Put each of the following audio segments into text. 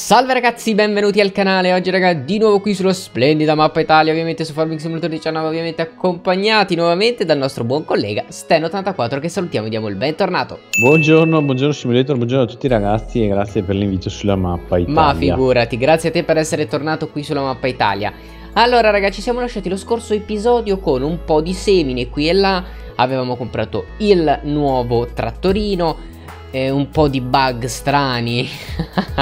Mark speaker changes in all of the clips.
Speaker 1: Salve ragazzi, benvenuti al canale, oggi ragazzi di nuovo qui sulla splendida mappa Italia, ovviamente su Farming Simulator 19, ovviamente accompagnati nuovamente dal nostro buon collega Sten84 che salutiamo e diamo il bentornato. Buongiorno, buongiorno Simulator, buongiorno a tutti ragazzi e grazie per l'invito sulla mappa Italia. Ma figurati, grazie a te per essere tornato qui sulla mappa Italia. Allora ragazzi, ci siamo lasciati lo scorso episodio con un po' di semine qui e là, avevamo comprato il nuovo trattorino, eh, un po' di bug strani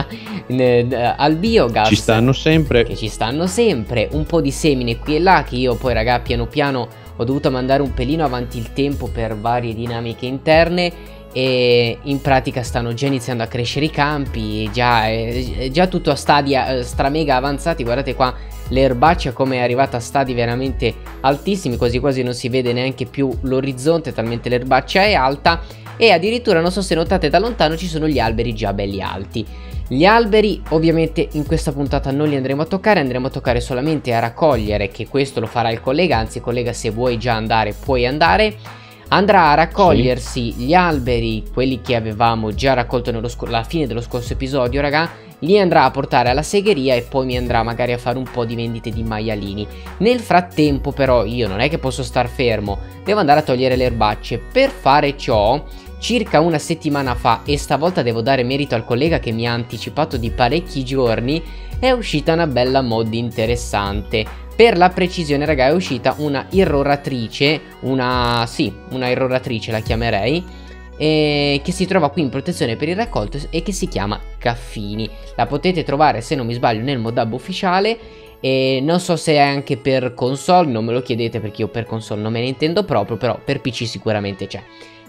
Speaker 1: al biogas. Ci stanno sempre. ci stanno sempre. Un po' di semine qui e là che io poi raga piano piano ho dovuto mandare un pelino avanti il tempo per varie dinamiche interne e in pratica stanno già iniziando a crescere i campi, già, eh, già tutto a stadi eh, stramega avanzati, guardate qua l'erbaccia come è arrivata a stadi veramente altissimi, quasi quasi non si vede neanche più l'orizzonte, talmente l'erbaccia è alta e addirittura non so se notate da lontano ci sono gli alberi già belli alti. Gli alberi ovviamente in questa puntata non li andremo a toccare, andremo a toccare solamente a raccogliere, che questo lo farà il collega, anzi collega se vuoi già andare puoi andare. Andrà a raccogliersi sì. gli alberi, quelli che avevamo già raccolto alla fine dello scorso episodio, raga, li andrà a portare alla segheria e poi mi andrà magari a fare un po' di vendite di maialini. Nel frattempo però io non è che posso star fermo, devo andare a togliere le erbacce. Per fare ciò circa una settimana fa e stavolta devo dare merito al collega che mi ha anticipato di parecchi giorni, è uscita una bella mod interessante. Per la precisione, raga, è uscita una irroratrice, una... sì, una irroratrice la chiamerei, eh, che si trova qui in protezione per il raccolto e che si chiama Caffini. La potete trovare, se non mi sbaglio, nel mod hub ufficiale e non so se è anche per console, non me lo chiedete perché io per console non me ne intendo proprio, però per PC sicuramente c'è.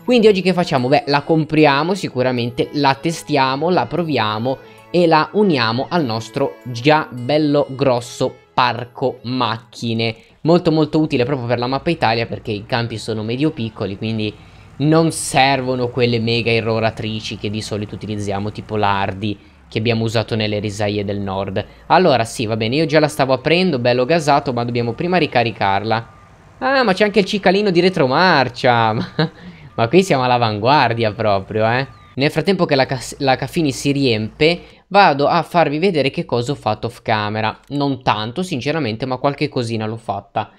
Speaker 1: Quindi oggi che facciamo? Beh, la compriamo sicuramente, la testiamo, la proviamo e la uniamo al nostro già bello grosso parco macchine. Molto molto utile proprio per la mappa Italia perché i campi sono medio piccoli, quindi non servono quelle mega irroratrici che di solito utilizziamo, tipo l'ardi che abbiamo usato nelle risaie del nord. Allora, sì, va bene, io già la stavo aprendo, bello gasato, ma dobbiamo prima ricaricarla. Ah, ma c'è anche il cicalino di retromarcia! Ma qui siamo all'avanguardia proprio, eh. Nel frattempo che la, la Caffini si riempie, vado a farvi vedere che cosa ho fatto off camera. Non tanto, sinceramente, ma qualche cosina l'ho fatta.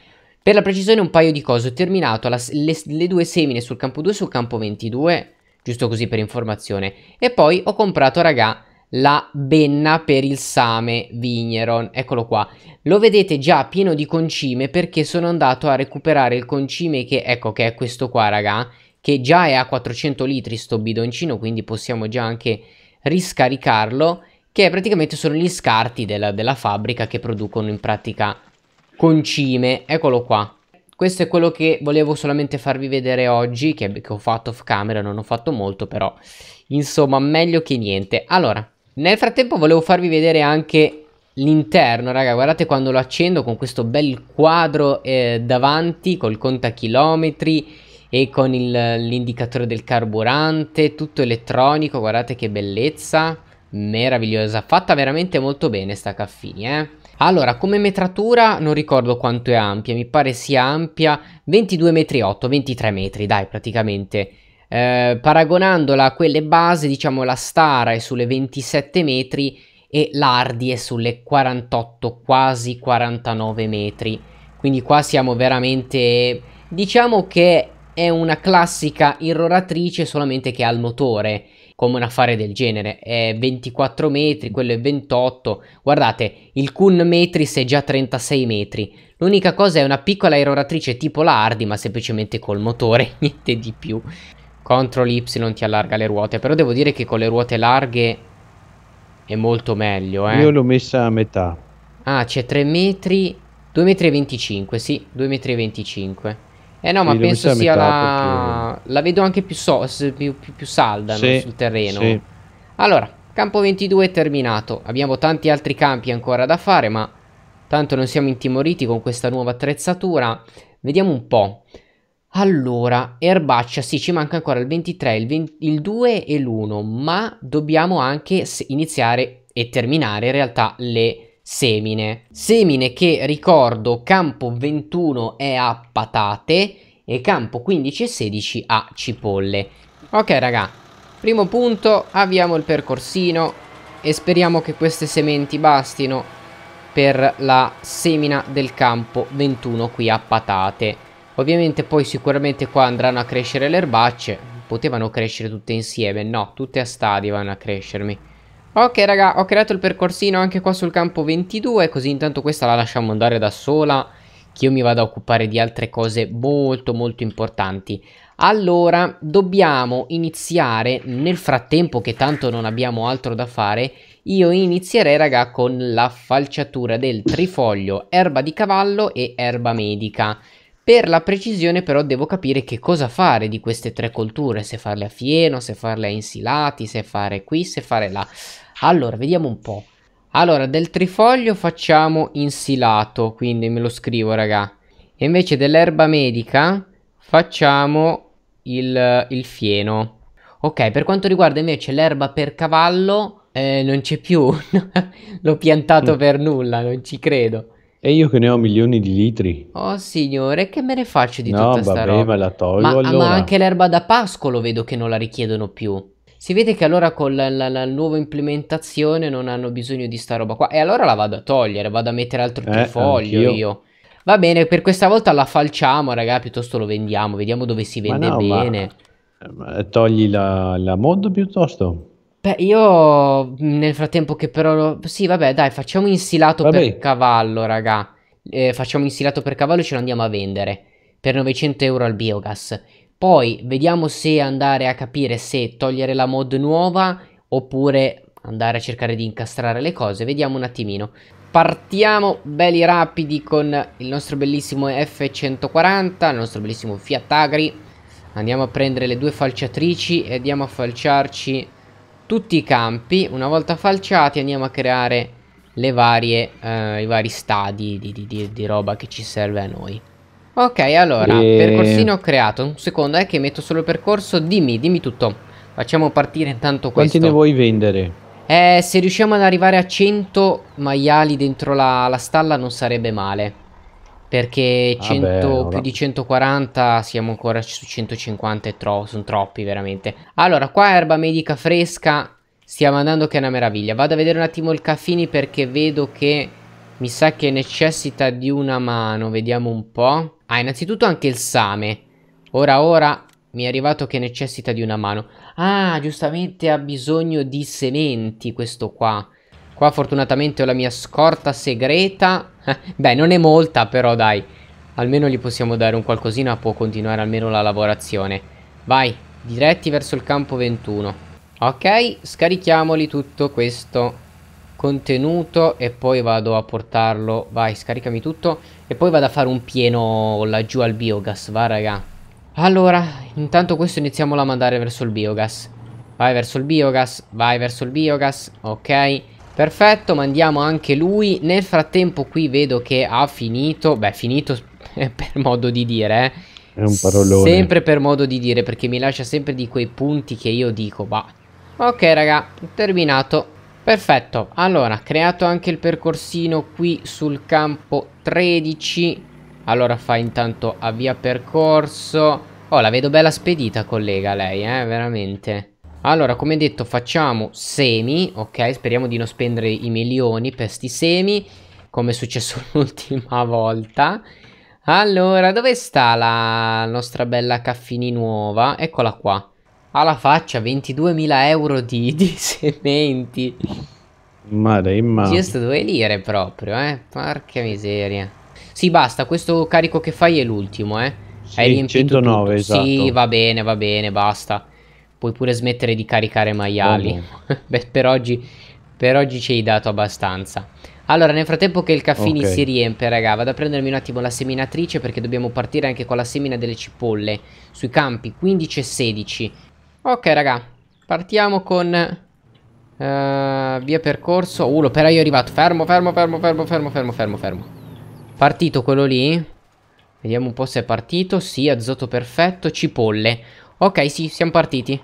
Speaker 1: Per la precisione un paio di cose, ho terminato la, le, le, due semine sul campo 2 e sul campo 22, giusto così per informazione, e poi ho comprato, raga, la benna per il same vigneron, eccolo qua. Lo vedete già pieno di concime perché sono andato a recuperare il concime che, ecco, che è questo qua, raga, che già è a 400 litri sto bidoncino, quindi possiamo già anche riscaricarlo, che praticamente sono gli scarti della, della fabbrica che producono in pratica concime. Eccolo qua. Questo è quello che volevo solamente farvi vedere oggi, che, che ho fatto off camera, non ho fatto molto, però insomma meglio che niente. Allora, nel frattempo volevo farvi vedere anche l'interno, raga, guardate quando lo accendo con questo bel quadro eh, davanti, col contachilometri, e con il, l'indicatore del carburante, tutto elettronico, guardate che bellezza, meravigliosa, fatta veramente molto bene sta Caffini eh. Allora, come metratura non ricordo quanto è ampia, mi pare sia ampia 22 metri 8, 23 metri, dai, praticamente. Eh, paragonandola a quelle base, diciamo la Stara è sulle 27 metri e l'Ardi è sulle 48, quasi 49 metri. Quindi qua siamo veramente... Diciamo che è una classica irroratrice solamente che ha il motore come un affare del genere è 24 metri quello è 28 guardate il Kun Metris è già 36 metri l'unica cosa è una piccola irroratrice tipo l'Ardi ma semplicemente col motore niente di più Ctrl Y ti allarga le ruote però devo dire che con le ruote larghe è molto meglio eh. io l'ho messa a metà ah c'è 3 metri 2,25 metri sì 2,25 metri eh no, ma Quindi penso sia la... Perché... la vedo anche più, so... più, più, più salda sì, no? sul terreno. Sì. Allora, campo 22 è terminato. Abbiamo tanti altri campi ancora da fare, ma tanto non siamo intimoriti con questa nuova attrezzatura. Vediamo un po'. Allora, erbaccia, sì, ci manca ancora il 23, il, 20, il 2 e l'1, ma dobbiamo anche iniziare e terminare in realtà le semine. Semine che ricordo campo 21 è a patate e campo 15 e 16 a cipolle. Ok raga, primo punto, avviamo il percorsino e speriamo che queste sementi bastino per la semina del campo 21 qui a patate. Ovviamente poi sicuramente qua andranno a crescere le erbacce, potevano crescere tutte insieme, no, tutte a stadi vanno a crescermi. Ok raga, ho creato il percorsino anche qua sul campo 22, così intanto questa la lasciamo andare da sola, che io mi vado a occupare di altre cose molto molto importanti. Allora, dobbiamo iniziare, nel frattempo che tanto non abbiamo altro da fare, io inizierei raga con la falciatura del trifoglio, erba di cavallo e erba medica. Per la precisione però devo capire che cosa fare di queste tre colture, se farle a fieno, se farle a insilati, se fare qui, se fare là. Allora, vediamo un po'. Allora, del trifoglio facciamo insilato, quindi me lo scrivo, raga. E invece dell'erba medica facciamo il, il, fieno. Ok, per quanto riguarda invece l'erba per cavallo, eh, non c'è più. L'ho piantato mm. per nulla, non ci credo. E io che ne ho milioni di litri. Oh signore, che me ne faccio di no, tutta vabbè, sta roba? No, vabbè, me la tolgo ma, allora. ma anche l'erba da pascolo vedo che non la richiedono più. Si vede che allora con la, la, la, nuova implementazione non hanno bisogno di sta roba qua. E allora la vado a togliere, vado a mettere altro eh, foglio anch'io. io. Va bene, per questa volta la falciamo, raga, piuttosto lo vendiamo, vediamo dove si vende no, bene. Eh, ma... Eh, togli la, la mod piuttosto. Beh, io mm, nel frattempo che però... Sì, vabbè, dai, facciamo insilato vabbè. per cavallo, raga. Eh, facciamo insilato per cavallo e ce lo andiamo a vendere per 900 euro al biogas. Poi vediamo se andare a capire se togliere la mod nuova oppure andare a cercare di incastrare le cose. Vediamo un attimino. Partiamo belli rapidi con il nostro bellissimo F140, il nostro bellissimo Fiat Agri. Andiamo a prendere le due falciatrici e andiamo a falciarci tutti i campi. Una volta falciati andiamo a creare le varie, eh, i vari stadi di, di, di, di roba che ci serve a noi. Ok, allora, e... percorsino ho creato. Un secondo, è eh, che metto solo il percorso. Dimmi, dimmi tutto. Facciamo partire intanto questo. Quanti ne vuoi vendere? Eh, se riusciamo ad arrivare a 100 maiali dentro la, la stalla non sarebbe male. Perché 100, ah, Vabbè, più di 140 siamo ancora su 150 e tro sono troppi veramente. Allora, qua erba medica fresca. Stiamo andando che è una meraviglia. Vado a vedere un attimo il caffini perché vedo che mi sa che necessita di una mano. Vediamo un po'. Ah, innanzitutto anche il same. Ora, ora, mi è arrivato che necessita di una mano. Ah, giustamente ha bisogno di sementi questo qua. Qua fortunatamente ho la mia scorta segreta. Beh, non è molta però, dai. Almeno gli possiamo dare un qualcosina, può continuare almeno la lavorazione. Vai, diretti verso il campo 21. Ok, scarichiamoli tutto questo contenuto e poi vado a portarlo vai scaricami tutto e poi vado a fare un pieno laggiù al biogas va raga allora intanto questo iniziamo a mandare verso il biogas vai verso il biogas vai verso il biogas ok perfetto mandiamo anche lui nel frattempo qui vedo che ha finito beh finito per modo di dire eh è un parolone sempre per modo di dire perché mi lascia sempre di quei punti che io dico va ok raga terminato Perfetto, allora, creato anche il percorsino qui sul campo 13. Allora fa intanto avvia percorso. Oh, la vedo bella spedita, collega, lei, eh, veramente. Allora, come detto, facciamo semi, ok? Speriamo di non spendere i milioni per sti semi, come è successo l'ultima volta. Allora, dove sta la nostra bella caffini nuova? Eccola qua alla faccia 22.000 euro di, di sementi. Ma dai, ma... Giusto due lire proprio, eh. Porca miseria. Sì, basta, questo carico che fai è l'ultimo, eh. Sì, riempito 109, esatto. Sì, va bene, va bene, basta. Puoi pure smettere di caricare maiali. Beh, per oggi, per oggi ci hai dato abbastanza. Allora, nel frattempo che il caffini okay. si riempie, raga, vado a prendermi un attimo la seminatrice perché dobbiamo partire anche con la semina delle cipolle sui campi 15 e 16. Ok raga Partiamo con uh, Via percorso Uh l'operaio è arrivato Fermo fermo fermo fermo fermo fermo fermo fermo Partito quello lì Vediamo un po' se è partito Sì azoto perfetto Cipolle Ok sì siamo partiti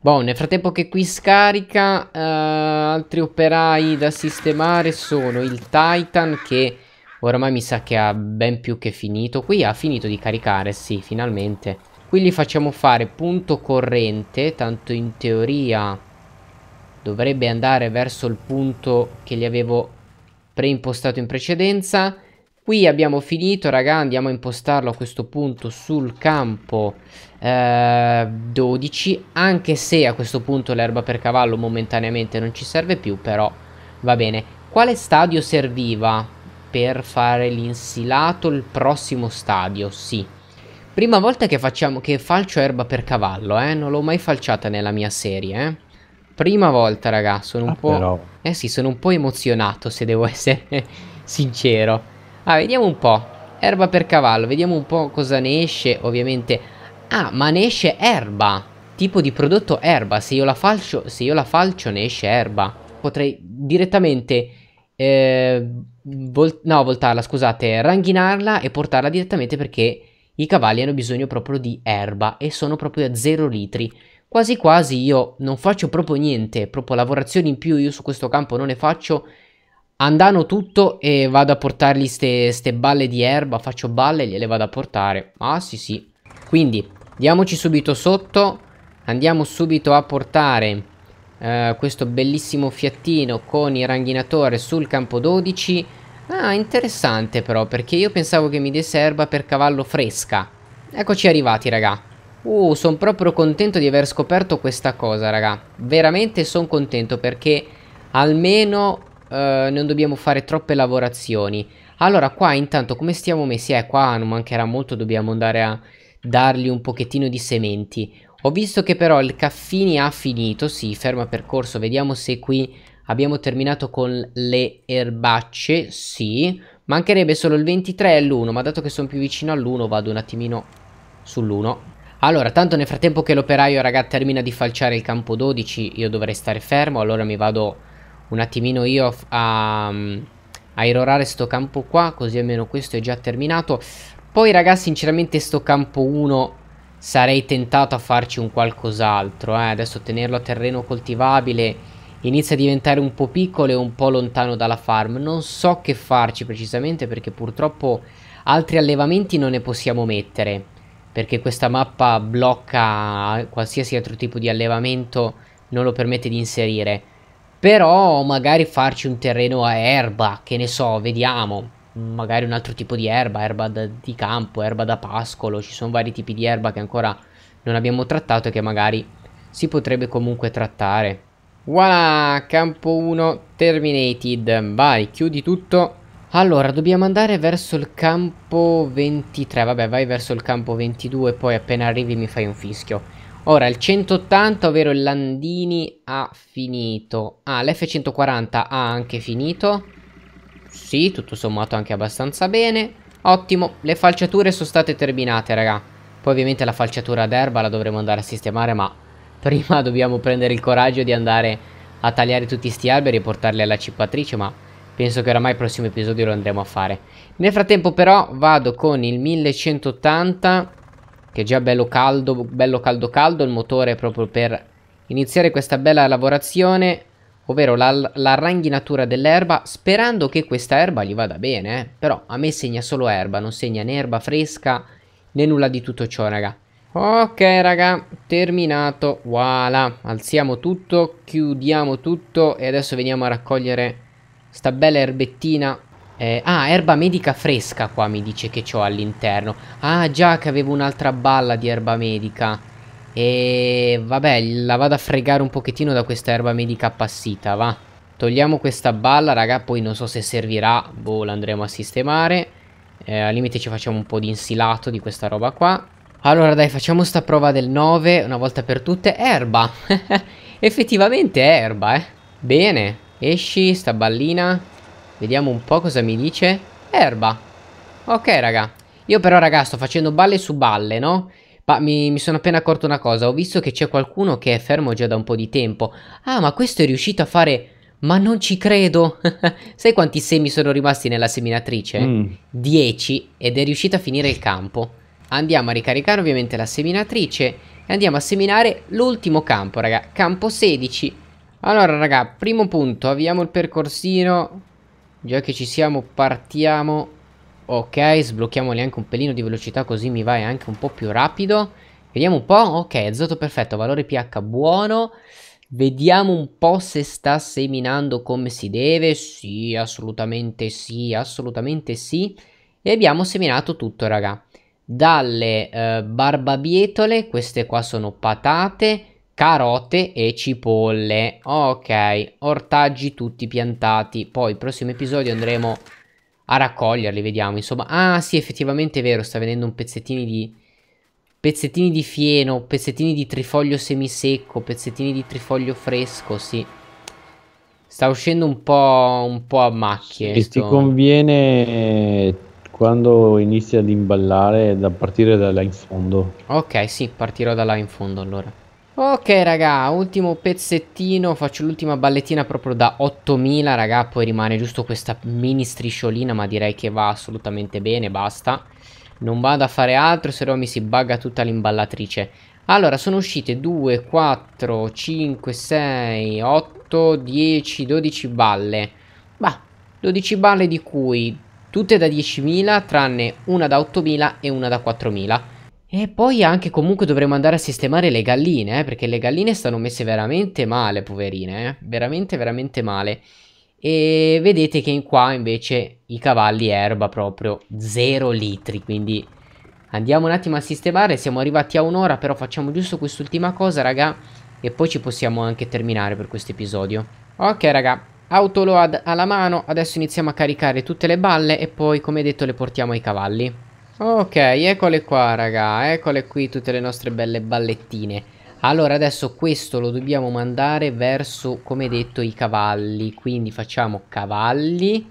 Speaker 1: Boh nel frattempo che qui scarica uh, Altri operai da sistemare Sono il Titan che Oramai mi sa che ha ben più che finito Qui ha finito di caricare Sì finalmente Qui gli facciamo fare punto corrente, tanto in teoria dovrebbe andare verso il punto che gli avevo preimpostato in precedenza. Qui abbiamo finito, raga, andiamo a impostarlo a questo punto sul campo eh, 12, anche se a questo punto l'erba per cavallo momentaneamente non ci serve più, però va bene. Quale stadio serviva per fare l'insilato? Il prossimo stadio, sì. Prima volta che, facciamo, che falcio erba per cavallo, eh. Non l'ho mai falciata nella mia serie, eh. Prima volta, raga, sono un ah, po'... Però. Eh sì, sono un po' emozionato, se devo essere sincero. Ah, vediamo un po'. Erba per cavallo, vediamo un po' cosa ne esce, ovviamente. Ah, ma ne esce erba. Tipo di prodotto erba. Se io la falcio, se io la falcio ne esce erba. Potrei direttamente... Eh, vol no, voltarla, scusate, ranghinarla e portarla direttamente perché i cavalli hanno bisogno proprio di erba e sono proprio a 0 litri. Quasi quasi io non faccio proprio niente, proprio lavorazioni in più io su questo campo non ne faccio. Andano tutto e vado a portargli ste, ste balle di erba, faccio balle e gliele vado a portare. Ah sì sì. Quindi diamoci subito sotto, andiamo subito a portare eh, questo bellissimo fiattino con il ranghinatore sul campo 12 Ah, interessante però, perché io pensavo che mi desse erba per cavallo fresca. Eccoci arrivati, raga. Uh, sono proprio contento di aver scoperto questa cosa, raga. Veramente sono contento perché almeno eh, non dobbiamo fare troppe lavorazioni. Allora, qua intanto come stiamo messi? Eh, qua non mancherà molto, dobbiamo andare a dargli un pochettino di sementi. Ho visto che però il Caffini ha finito, si sì, ferma percorso, vediamo se qui Abbiamo terminato con le erbacce, sì. Mancherebbe solo il 23 e l'1, ma dato che sono più vicino all'1 vado un attimino sull'1. Allora, tanto nel frattempo che l'operaio, raga, termina di falciare il campo 12, io dovrei stare fermo, allora mi vado un attimino io a, mm, a irrorare sto campo qua, così almeno questo è già terminato. Poi, raga, sinceramente sto campo 1 sarei tentato a farci un qualcos'altro, eh. Adesso tenerlo a terreno coltivabile Inizia a diventare un po' piccolo e un po' lontano dalla farm. Non so che farci precisamente perché purtroppo altri allevamenti non ne possiamo mettere. Perché questa mappa blocca qualsiasi altro tipo di allevamento, non lo permette di inserire. Però magari farci un terreno a erba, che ne so, vediamo. Magari un altro tipo di erba, erba da, di campo, erba da pascolo. Ci sono vari tipi di erba che ancora non abbiamo trattato e che magari si potrebbe comunque trattare. Voilà, campo 1 terminated. Vai, chiudi tutto. Allora, dobbiamo andare verso il campo 23. Vabbè, vai verso il campo 22 poi appena arrivi mi fai un fischio. Ora, il 180, ovvero il Landini, ha finito. Ah, l'F140 ha anche finito. Sì, tutto sommato anche abbastanza bene. Ottimo, le falciature sono state terminate, raga. Poi ovviamente la falciatura d'erba la dovremo andare a sistemare, ma prima dobbiamo prendere il coraggio di andare a tagliare tutti sti alberi e portarli alla cippatrice, ma penso che oramai il prossimo episodio lo andremo a fare. Nel frattempo però vado con il 1180, che è già bello caldo, bello caldo caldo, il motore proprio per iniziare questa bella lavorazione, ovvero l'arranghinatura la dell'erba, sperando che questa erba gli vada bene, eh? però a me segna solo erba, non segna né erba fresca né nulla di tutto ciò, raga. Ok raga, terminato, voilà, alziamo tutto, chiudiamo tutto e adesso veniamo a raccogliere sta bella erbettina eh, ah, erba medica fresca qua mi dice che ho all'interno. Ah, già che avevo un'altra balla di erba medica. E vabbè, la vado a fregare un pochettino da questa erba medica appassita, va. Togliamo questa balla, raga, poi non so se servirà. Boh, l'andremo a sistemare. Eh, al limite ci facciamo un po' di insilato di questa roba qua. Allora dai, facciamo sta prova del 9, una volta per tutte. Erba! Effettivamente è erba, eh. Bene, esci, sta ballina. Vediamo un po' cosa mi dice. Erba. Ok, raga. Io però, raga, sto facendo balle su balle, no? Ma mi, mi, sono appena accorto una cosa, ho visto che c'è qualcuno che è fermo già da un po' di tempo. Ah, ma questo è riuscito a fare... Ma non ci credo! Sai quanti semi sono rimasti nella seminatrice? 10 mm. ed è riuscito a finire il campo andiamo a ricaricare ovviamente la seminatrice e andiamo a seminare l'ultimo campo, raga, campo 16. Allora, raga, primo punto, avviamo il percorsino. Già che ci siamo, partiamo. Ok, sblocchiamoli anche un pelino di velocità così mi vai anche un po' più rapido. Vediamo un po', ok, azoto perfetto, valore pH buono. Vediamo un po' se sta seminando come si deve. Sì, assolutamente sì, assolutamente sì. E abbiamo seminato tutto, raga dalle eh, barbabietole, queste qua sono patate, carote e cipolle. Ok, ortaggi tutti piantati. Poi, il prossimo episodio andremo a raccoglierli, vediamo. Insomma, ah sì, effettivamente è vero, sta venendo un pezzettino di... Pezzettini di fieno, pezzettini di trifoglio semisecco, pezzettini di trifoglio fresco, sì. Sta uscendo un po', un po a macchie. Se ti conviene quando inizi ad imballare da partire da là in fondo. Ok, sì, partirò da là in fondo allora. Ok raga, ultimo pezzettino, faccio l'ultima ballettina proprio da 8000 raga, poi rimane giusto questa mini strisciolina ma direi che va assolutamente bene, basta. Non vado a fare altro, se no mi si bugga tutta l'imballatrice. Allora, sono uscite 2, 4, 5, 6, 8, 10, 12 balle. Bah, 12 balle di cui tutte da 10.000 tranne una da 8.000 e una da 4.000. E poi anche comunque dovremo andare a sistemare le galline, eh, perché le galline stanno messe veramente male, poverine, eh, veramente veramente male. E vedete che in qua invece i cavalli erba proprio 0 litri, quindi andiamo un attimo a sistemare, siamo arrivati a un'ora, però facciamo giusto quest'ultima cosa, raga, e poi ci possiamo anche terminare per questo episodio. Ok, raga, Autoload alla mano, adesso iniziamo a caricare tutte le balle e poi come detto le portiamo ai cavalli. Ok, eccole qua raga, eccole qui tutte le nostre belle ballettine. Allora adesso questo lo dobbiamo mandare verso come detto i cavalli, quindi facciamo cavalli,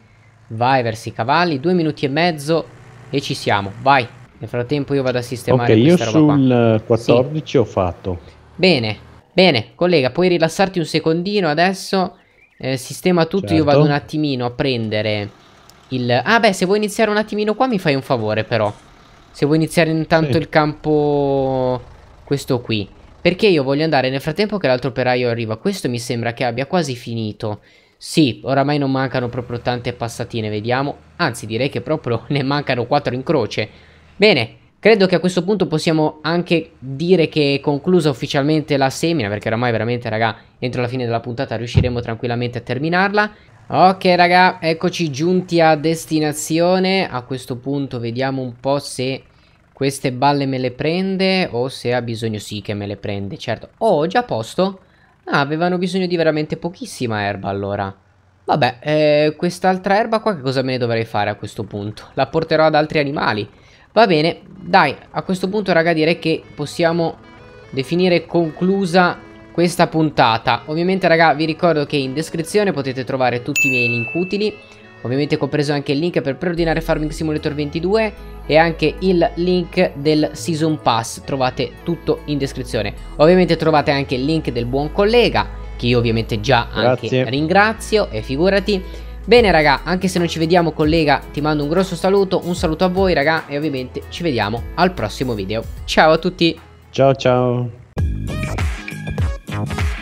Speaker 1: vai verso i cavalli, due minuti e mezzo e ci siamo, vai. Nel frattempo io vado a sistemare okay, questa roba qua. Ok, io sul 14 eh, sì. ho fatto. Bene, bene, collega, puoi rilassarti un secondino adesso eh, sistema tutto certo. io vado certo. un attimino a prendere il... Ah beh, se vuoi iniziare un attimino qua mi fai un favore però. Se vuoi iniziare intanto sì. il campo... Questo qui. Perché io voglio andare nel frattempo che l'altro operaio arriva. Questo mi sembra che abbia quasi finito. Sì, oramai non mancano proprio tante passatine, vediamo. Anzi, direi che proprio ne mancano quattro in croce. Bene, credo che a questo punto possiamo anche dire che è conclusa ufficialmente la semina, perché oramai veramente, raga, entro la fine della puntata riusciremo tranquillamente a terminarla. Ok raga, eccoci giunti a destinazione. A questo punto vediamo un po' se queste balle me le prende o se ha bisogno sì che me le prende. Certo, oh, già a posto? Ah, avevano bisogno di veramente pochissima erba allora. Vabbè, eh, quest'altra erba qua che cosa me ne dovrei fare a questo punto? La porterò ad altri animali. Va bene, dai, a questo punto raga direi che possiamo definire conclusa questa puntata. Ovviamente raga vi ricordo che in descrizione potete trovare tutti i miei link utili. Ovviamente compreso anche il link per preordinare Farming Simulator 22 e anche il link del Season Pass, trovate tutto in descrizione. Ovviamente trovate anche il link del buon collega, che io ovviamente già Grazie. anche ringrazio e figurati. Bene raga, anche se non ci vediamo collega, ti mando un grosso saluto, un saluto a voi raga e ovviamente ci vediamo al prossimo video. Ciao a tutti! Ciao ciao! Bye.